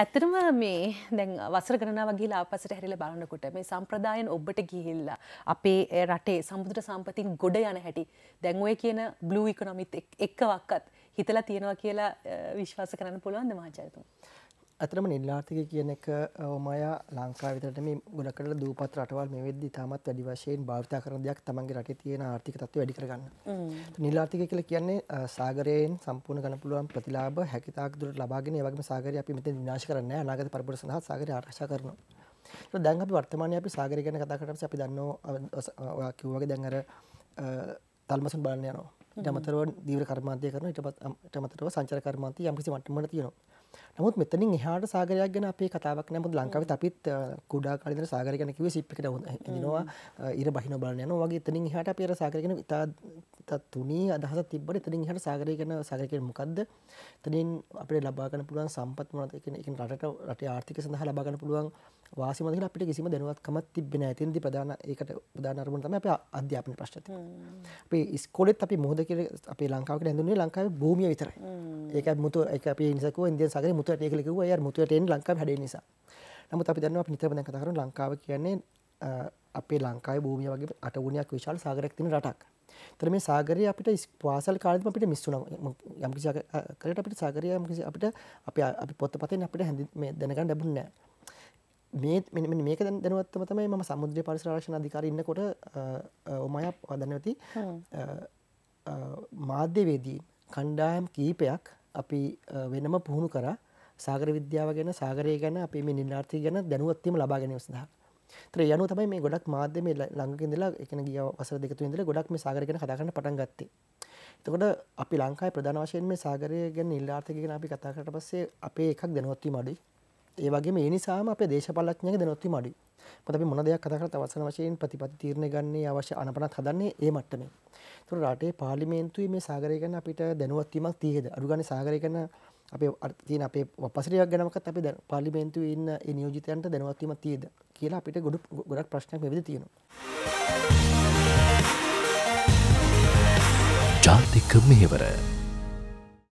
ඇතරම මේ දැන් වසර ගණනාවගේ ලාපසට හැරිල බලන්නකොට මේ සම්ප්‍රදායන් ඔබට ගිහිල්ලා අපේ රටේ සම්බුදුර සම්පතින් ගොඩ යන හැටි දැන්ඔය කියන බ්ලූ ඉකොනොමිත් එක්කවක්කත් හිතලා තියෙනවා කියලා විශ්වාස කරන්න පුළුවන්ද මාචයතුම. ඇතරම නිර්ලාර්ථක කියන එක ඕමයා ලංකාවිතරට මේ ගොඩකට දූපත් රටවල් මේ වෙද්දි තාමත් වැඩි වශයෙන් භාවිතා කරන දෙයක් තමන්ගේ රටේ තියෙන ආර්ථික තත්ත්වය වැඩි කරගන්න. නිර්ලාර්ථක කියලා කියන්නේ සාගරයෙන් සම්පූර්ණ ගන්න පුළුවන් ප්‍රතිලාභ හැකියතාක් දුරට ලබාගෙන ඒ වගේම සාගරය අපි මෙතන විනාශ කරන්නේ නැහැ අනාගත පරපුර සඳහා සාගරය ආරක්ෂා කරනවා. ඒක දැන් අපි වර්තමානයේ අපි සාගරය ගැන කතා කරලා අපි දන්නවා ඔයා කිව්වා වගේ දැන් අර තල්මසන් බලන්න යනවා. ඊට අමතරව දීවර කර්මාන්තය කරනවා ඊට අමතරව සංචාර කර්මාන්තය යම්කිසි මට්ටමකට තියෙනවා. නමුත් මෙතනින් එහාට සාගරයක් ගැන අපේ කතාවක් නමුත් ලංකාවත් අපිත් කුඩා කාලේ සාගර ගැන කිව්වේ සිප් එකට නවා ඉර බහින බලන යනවා වගේ එතනින් එහාට අපි අර සාගර ගැන ඉතා තත් තුනේ අදහස තිබට තරින් හට සාගරය කන සගකෙන් මොකක්ද තනින් අපේ ලබාගන පුළුවන් සම්පත් මනත එක රට රට ආර්ථික සඳහ ලබාගන පුළුවන් වාසිමදල අපිට කිසිම දැනුවත්කමත් තිබෙන ඇතින්දි ප්‍රධාන ඒකට උදානරමුණ තම අප අධ්‍යාපන ප්‍රශ්ති අපේ ස්කොලෙත් අපි මුහද කියර අපේ ලංකාවට ඇඳුන්නේ ලංකාව භූමිය විතරයි ඒක මුතු එක අප නිසක ඉන්දිය සගර මුතුට ඒකලෙකව ය මුතුට ලංකා හඩ නිසා නමුත් අපි දන්න නිතරපද කතරු ලංකාව කියන්නේ අපේ ලංකායි භූමිය වගේ අටගුණයක් විශාල සාගරක් තින රටක් තර මේ සාගරය අපිට පාසල් කාලම අපිට මිස්සුන යම්කිසි කරට අපිට සාගරය යම්කිසි අපිට අප අපි පොත්ත පතෙන් අපිට හැඳ දැනකන්න ලැබුන්න මේ මේක දැනුවත්තම තමයි ම සමුද්‍රය පරිසරාශන අධිකාරන්නකොට ඔමය අදනවති මාධ්‍යවේදී කණ්ඩායම් කීපයක් අපි වෙනම පුහුණු කර සාගර විද්‍යාව ගැන සාගරය ගැන අපේ මේ නිර්ාර්ථය ගැන දැනුවත්වීම ලබාගෙන සඳහා තර යනු තමයි මේ ගොඩක් මාධ්‍යම ලංඟකින්දලා එකන ගිය වසර දෙකතු ඉදල ගොඩක් මේ සාගරගෙන කතාගන්න පටන් ගත්තේ එතකොට අපි ලංකායි ප්‍රධාන වශයෙන් මේ සාගරය ගැන නිල්ලාර්ථකගෙන අපි කතාකට පස්සේ අපේ එකක් දැනොත්ති මඩි ඒ වගේ මේ නිසාම අප දේශපලක්ඥක දැනොත්ති මඩි පතපි මොන දෙයක් කතාකට අවසන වශයෙන් ප්‍රතිපති තීරණ ගන්නේ අවශ්‍ය අනපනත් හදන්නේ ඒ මට්ටමේ තුර රටේ පාලිමේන්තුයි මේ සාගරය ගැන අපිට දැනුවත්වීමක් තියද අරුගණ සාගරය ගැන අපේ තියන අපේ පසරයක් ගැනමකත් අපි දැන් පාලිමේන්තු ඉන්න නියෝජිතයන්ට දැනවත්වීම තියද කියලා අපිට ගොඩ ගොඩක් ප්‍රශ්නයක් වෙද තියෙනවා. ජාතික මෙහෙවර